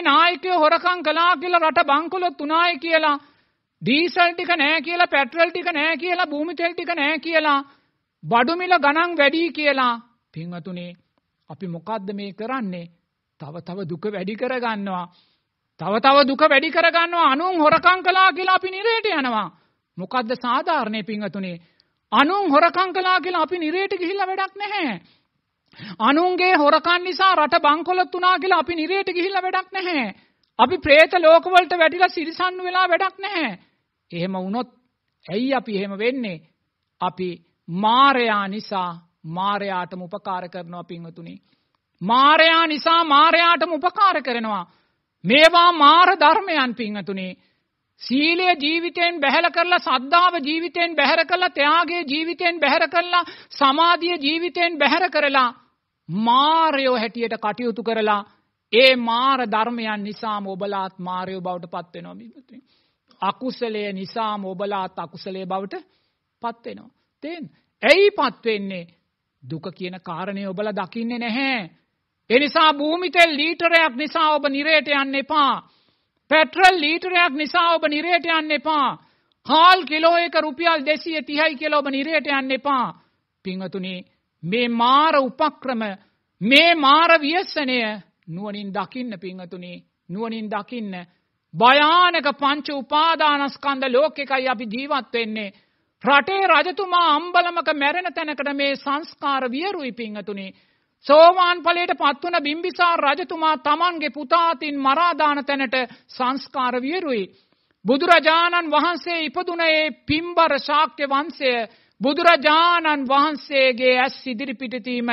මේ නායකයෝ හොරකම් කළා කියලා රට බංකොලොත් තුනායි කියලා ඩීසල් ටික නැහැ කියලා පෙට්‍රල් ටික නැහැ කියලා භූමි තෙල් ටික නැහැ කියලා බඩු මිල ගණන් වැඩි කියලා පින්වතුනි අපි මොකද්ද මේ කරන්නේ තව තව දුක වැඩි කරගන්නවා තව තව දුක වැඩි කරගන්නවා අනුන් හොරකම් කළා කියලා අපි නිරේට යනවා මොකද්ද සාධාරණේ පින්වතුනි අනුන් හොරකම් කළා කියලා අපි නිරේට ගිහිල්ලා වැඩක් නැහැ අනුන්ගේ හොරකන් නිසා රට බංකොලොත් වුණා කියලා අපි නිරයට ගිහිල්ලා වැඩක් නැහැ. අපි പ്രേත ලෝකවලට වැටිලා සිරිසන්නු වෙලා වැඩක් නැහැ. එහෙම වුණොත් ඇයි අපි එහෙම වෙන්නේ? අපි මායයා නිසා මායයාටම උපකාර කරනවා පින්වතුනි. මායයා නිසා මායයාටම උපකාර කරනවා. මේවා මාර ධර්මයන් පින්වතුනි. සීලය ජීවිතයෙන් බැහැර කරලා සද්ධාව ජීවිතයෙන් බැහැර කරලා ත්‍යාගය ජීවිතයෙන් බැහැර කරලා සමාධිය ජීවිතයෙන් බැහැර කරලා මාරයෝ හැටියට කටයුතු කරලා ඒ මාර ධර්මයන් නිසාම ඔබලාත් මාරයෝ බවට පත් වෙනවා බිමතුනි. අකුසලයේ නිසාම ඔබලාත් අකුසලයේ බවට පත් වෙනවා. තේන්. ඇයි පත් වෙන්නේ? දුක කියන කාරණේ ඔබලා දකින්නේ නැහැ. ඒ නිසා භූමි තෙල් ලීටරයක් නිසා ඔබ නිරේට යන්න එපා. පෙට්‍රල් ලීටරයක් නිසා ඔබ නිරේට යන්න එපා. හාල් කිලෝ එක රුපියල් 230යි කියලා ඔබ නිරේට යන්න එපා. පින්වතුනි මේ මාර උපක්‍රම මේ මාර ව්‍යසනය නුවණින් දකින්න පිංගතුනේ නුවණින් දකින්න භයානක පංච උපාදානස්කන්ධ ලෝකෙකයි අපි ජීවත් වෙන්නේ රටේ රජතුමා අම්බලමක මැරෙන තැනකට මේ සංස්කාර වියරුයි පිංගතුනේ සෝවාන් ඵලයට පත්වන බිම්බිසාර රජතුමා Tamanගේ පුතාතින් මරා දාන තැනට සංස්කාර වියරුයි බුදුරජාණන් වහන්සේ ඉපදුනේ පිම්බර ශාක්‍ය වංශය බුදුරජාණන් වහන්සේගේ ඇස් ඉදිරිපිට තීම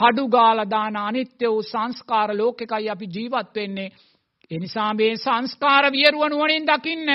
කඩු ගාලා දාන අනිත්‍ය වූ සංස්කාර ලෝකෙකයි අපි ජීවත් වෙන්නේ. ඒ නිසා මේ සංස්කාර වියරුව නුවණින් දකින්න